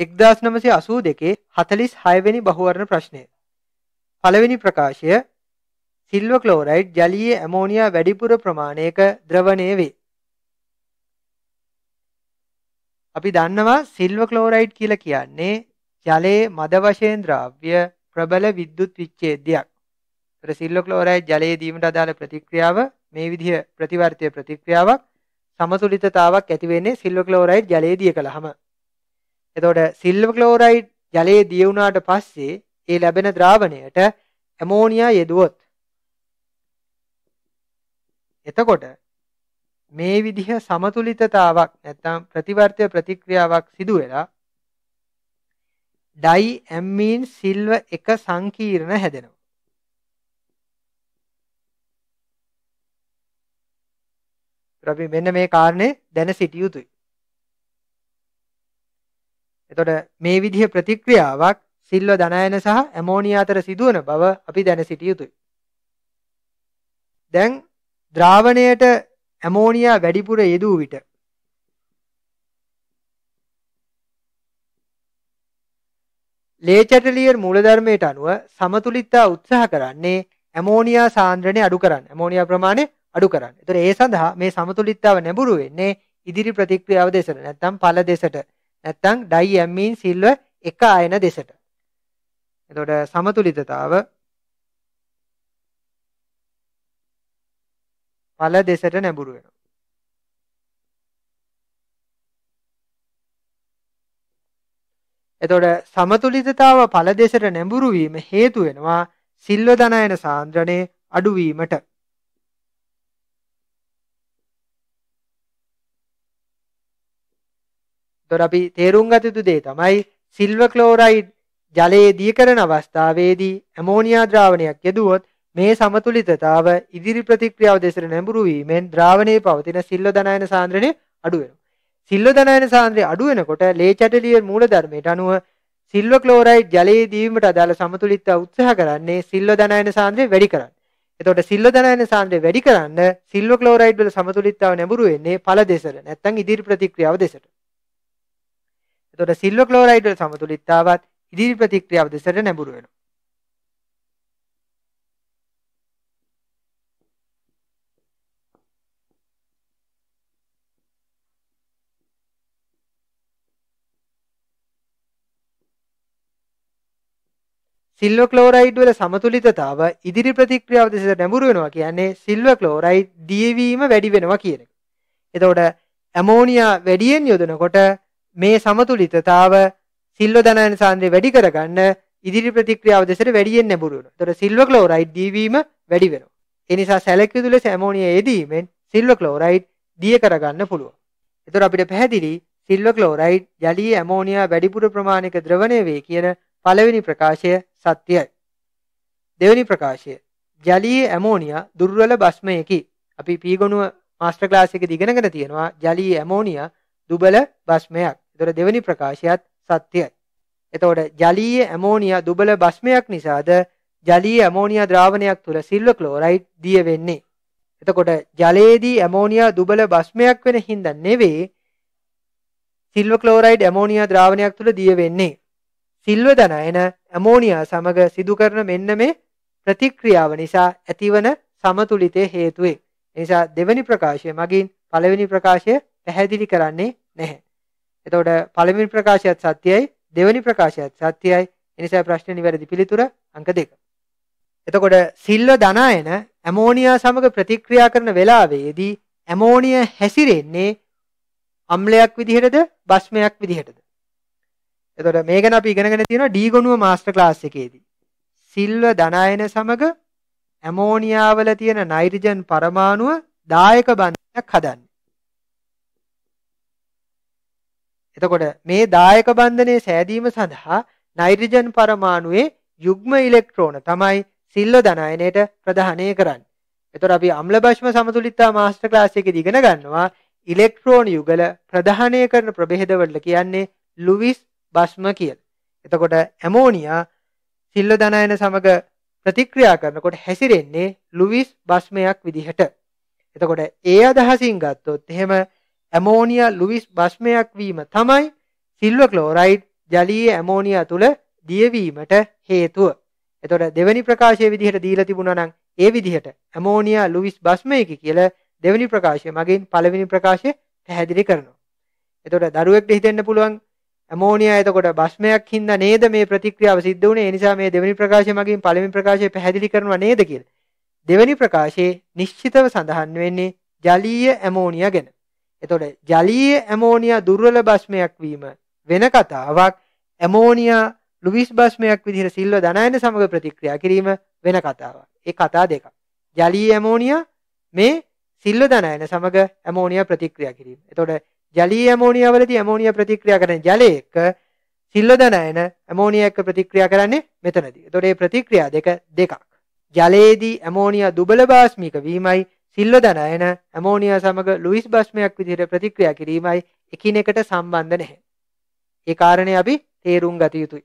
1982 46 වෙනි බහුවර්ණ ප්‍රශ්නය. පළවෙනි ප්‍රකාශය සිල්වර් ක්ලෝරයිඩ් ජලීය ඇමෝනියා වැඩිපුර ප්‍රමාණයක ද්‍රවණය වේ. අපි දන්නවා සිල්වර් ක්ලෝරයිඩ් කියලා කියන්නේ ජලයේ මද වශයෙන් ද්‍රව්‍ය ප්‍රබල විද්‍යුත් විච්ඡේදයක්. ඒතර සිල්වර් ක්ලෝරයිඩ් ජලයේ දීමට අදාළ ප්‍රතික්‍රියාව මේ විදිහ ප්‍රතිවර්තය ප්‍රතික්‍රියාවක් සමතුලිතතාවක් ඇති වෙන්නේ සිල්වර් ක්ලෝරයිඩ් ජලයේ දිය කළාම. එතකොට සිල්ව ක්ලෝරයිඩ් ජලයේ දිය වුණාට පස්සේ ඒ ලැබෙන ද්‍රාවණයට ඇමෝනියා යෙදුවොත් එතකොට මේ විදිහ සමතුලිතතාවක් නැත්නම් ප්‍රතිවර්ත්‍ය ප්‍රතික්‍රියාවක් සිදු වෙලා ඩයි ඇම්මීන් සිල්ව එක සංකීර්ණ හැදෙනවා. අපි මෙන්න මේ කාරණේ දැන සිටිය යුතුයි. එතකොට මේ විදිහ ප්‍රතික්‍රියාවක් සිල්ව ධනයන සහ ඇමෝනියා අතර සිදුවන බව අපි දැන සිටිය යුතුයි. දැන් ද්‍රාවණයට ඇමෝනියා වැඩිපුර යෙදූ විට ලේචැටලියර් මූලධර්මයට අනුව සමතුලිතා උත්සාහ කරන්නේ ඇමෝනියා සාන්ද්‍රණය අඩු කරන්න. ඇමෝනියා ප්‍රමාණය අඩු කරන්න. ඒතර ඒ සඳහා මේ සමතුලිතාව නැඹුරු වෙන්නේ ඉදිරි ප්‍රතික්‍රියාව දෙසට නැත්නම් ඵල දෙසට. නැත්නම් ඩයිඇමීන් සිල්ව එක අයන දෙසට. එතකොට සමතුලිතතාව ඵල දෙසට නැඹුරු වෙනවා. එතකොට සමතුලිතතාව ඵල දෙසට නැඹුරු වීම හේතු වෙනවා සිල්ව දනයන සාන්ද්‍රණය අඩුවීමට. එතකොට අපි තේරුම් ගත යුතු දේ තමයි සිල්වර් ක්ලෝරයිඩ් ජලයේ දී කරන අවස්ථාවේදී ඇමෝනියා ද්‍රාවණයක් යෙදුවොත් මේ සමතුලිතතාව ඉදිරි ප්‍රතික්‍රියාව දෙසට නැඹුරු වීමෙන් ද්‍රාවණයේ පවතින සිල්ව දනයන සාන්ද්‍රණය අඩු වෙනවා. සිල්ව දනයන සාන්ද්‍රය අඩු වෙනකොට ලේ චැටලියර් මූලධර්මයට අනුව සිල්ව ක්ලෝරයිඩ් ජලයේ දීවීමට අදාළ සමතුලිතතාව උත්සාහ කරන්නේ සිල්ව දනයන සාන්ද්‍රය වැඩි කරන්න. එතකොට සිල්ව දනයන සාන්ද්‍රය වැඩි කරන්න සිල්ව ක්ලෝරයිඩ් වල සමතුලිතතාව නැඹුරු වෙන්නේ ඵල දෙසට නැත්නම් ඉදිරි ප්‍රතික්‍රියාව දෙසට. එතකොට සිල්ව ක්ලෝරයිඩ් වල සමතුලිතතාවත් ඉදිරි ප්‍රතික්‍රියාව දෙසට නැඹුරු වෙනවා. සිල්ව ක්ලෝරයිඩ් වල සමතුලිතතාව ඉදිරි ප්‍රතික්‍රියාව දෙසට නැඹුරු වෙනවා කියන්නේ සිල්ව ක්ලෝරයිඩ් දියවීම වැඩි වෙනවා කියන එක. එතකොට ඇමෝනියා වැඩියෙන් යොදනකොට මේ සමතුලිතතාව සිල්ව ධනයන සාන්ද්‍රය වැඩි කරගන්න ඉදිරි ප්‍රතික්‍රියාව දෙසට වැඩියෙන් නැඹුරු වෙනවා. ඒතර සිල්ව ක්ලෝරයිඩ් දීවීම වැඩි වෙනවා. ඒ නිසා සැලකිලි තුල ඇමෝනියා යෙදීමෙන් සිල්ව ක්ලෝරයිඩ් දිය කරගන්න පුළුවන්. ඒතර අපිට පැහැදිලි සිල්ව ක්ලෝරයිඩ් ජලීය ඇමෝනියා වැඩිපුර ප්‍රමාණයක ද්‍රවණය වේ කියන පළවෙනි ප්‍රකාශය සත්‍යයි. දෙවෙනි ප්‍රකාශය ජලීය ඇමෝනියා දුර්වල බස්මයකි. අපි පීගොණුව මාස්ටර් ක්ලාස් එකේදී ඉගෙනගෙන තියෙනවා ජලීය ඇමෝනියා දුබල බස්මයක්. ඒතොර දෙවැනි ප්‍රකාශයත් සත්‍යයි. එතකොට ජලීය ඇමෝනියා දුබල භස්මයක් නිසාද ජලීය ඇමෝනියා ද්‍රාවණයක් තුල සිල්ව ක්ලෝරයිඩ් දිය වෙන්නේ. එතකොට ජලයේදී ඇමෝනියා දුබල භස්මයක් වෙන හින්දා නෙවෙයි සිල්ව ක්ලෝරයිඩ් ඇමෝනියා ද්‍රාවණයක් තුල දිය වෙන්නේ. සිල්ව දනයන ඇමෝනියා සමග සිදු කරන මෙන්න මේ ප්‍රතික්‍රියාව නිසා ඇතිවන සමතුලිතය හේතුවේ. එනිසා දෙවැනි ප්‍රකාශය මගින් පළවෙනි ප්‍රකාශය පැහැදිලි කරන්නේ නැහැ. එතකොට පළවෙනි ප්‍රකාශයත් සත්‍යයි දෙවෙනි ප්‍රකාශයත් සත්‍යයි. එනිසා ප්‍රශ්නේ නිවැරදි පිළිතුර අංක 2. එතකොට සිල්ව දනායන ඇමෝනියා සමග ප්‍රතික්‍රියා කරන වෙලාවේදී ඇමෝනිය හැසිරෙන්නේ අම්ලයක් විදිහටද බස්මයක් විදිහටද? එතකොට මේ ගැන අපි ඉගෙනගෙන තියෙනවා ඩී ගොනුව මාස්ටර් ක්ලාස් එකේදී. සිල්ව දනායන සමග ඇමෝනියා වල තියෙන නයිට්‍රජන් පරමාණුව දායක බන්ධයක් හදන්න. එතකොට මේ දායක බන්ධනයේ සෑදීම සඳහා නයිට්‍රජන් පරමාණුවේ යුග්ම ඉලෙක්ට්‍රෝන තමයි සිල්ල ධනායනයට ප්‍රදානය කරන්නේ. එතකොට අපි අම්ල භෂ්ම සමතුලිතතා මාස්ටර් ක්ලාස් එකේදී ඉගෙන ගන්නවා ඉලෙක්ට්‍රෝන යුගල ප්‍රදානය කරන ප්‍රභේදවල කියන්නේ ලුවිස් භෂ්ම කියලා. එතකොට ඇමෝනියා සිල්ල ධනායන සමග ප්‍රතික්‍රියා කරනකොට හැසිරෙන්නේ ලුවිස් භෂ්මයක් විදිහට. එතකොට ඒ අදහසින් ගත්තොත් එහෙම ඇමෝනියා ලුවිස් භෂ්මයක් වීම තමයි සිල්ව ක්ලෝරයිඩ් ජලීය ඇමෝනියා තුල දියවීමට හේතුව. එතකොට දෙවැනි ප්‍රකාශයේ විදිහට දීලා තිබුණා නම් ඒ විදිහට ඇමෝනියා ලුවිස් භෂ්මයකි කියලා දෙවැනි ප්‍රකාශය මගින් පළවෙනි ප්‍රකාශය පැහැදිලි කරනවා. එතකොට දරුවෙක්ට හිතෙන්න පුළුවන් ඇමෝනියා එතකොට භෂ්මයක් හින්දා නේද මේ ප්‍රතික්‍රියාව සිද්ධ වුණේ. ඒ නිසා මේ දෙවැනි ප්‍රකාශය මගින් පළවෙනි ප්‍රකාශය පැහැදිලි කරනවා නේද කියලා. දෙවැනි ප්‍රකාශයේ නිශ්චිතව සඳහන් වෙන්නේ ජලීය ඇමෝනියා ගැන. එතකොට ජලීය ඇමෝනියා දුර්වල භස්මයක් වීම වෙන කතාවක් ඇමෝනියා ලුවිස් භස්මයක් විදිහට සිල්ව දනයන සමග ප්‍රතික්‍රියා කිරීම වෙන කතාවක්. ඒ කතා දෙකක්. ජලීය ඇමෝනියා මේ සිල්ව දනයන සමග ඇමෝනියා ප්‍රතික්‍රියා කිරීම. එතකොට ජලීය ඇමෝනියා වලදී ඇමෝනියා ප්‍රතික්‍රියා කරන ජලය එක්ක සිල්ව දනයන ඇමෝනියා එක්ක ප්‍රතික්‍රියා කරන්නේ මෙතනදී. එතකොට මේ ප්‍රතික්‍රියා දෙක දෙකක්. ජලයේදී ඇමෝනියා දුබල භාස්මික වීමයි සිල්ලොදනයන ඇමෝනියා සමග ලුයිස් භෂ්මයක් විදිහට ප්‍රතික්‍රියා කිරීමයි එකිනෙකට සම්බන්ධ නැහැ. ඒ කාරණේ අපි තේරුම් ගත යුතුයි.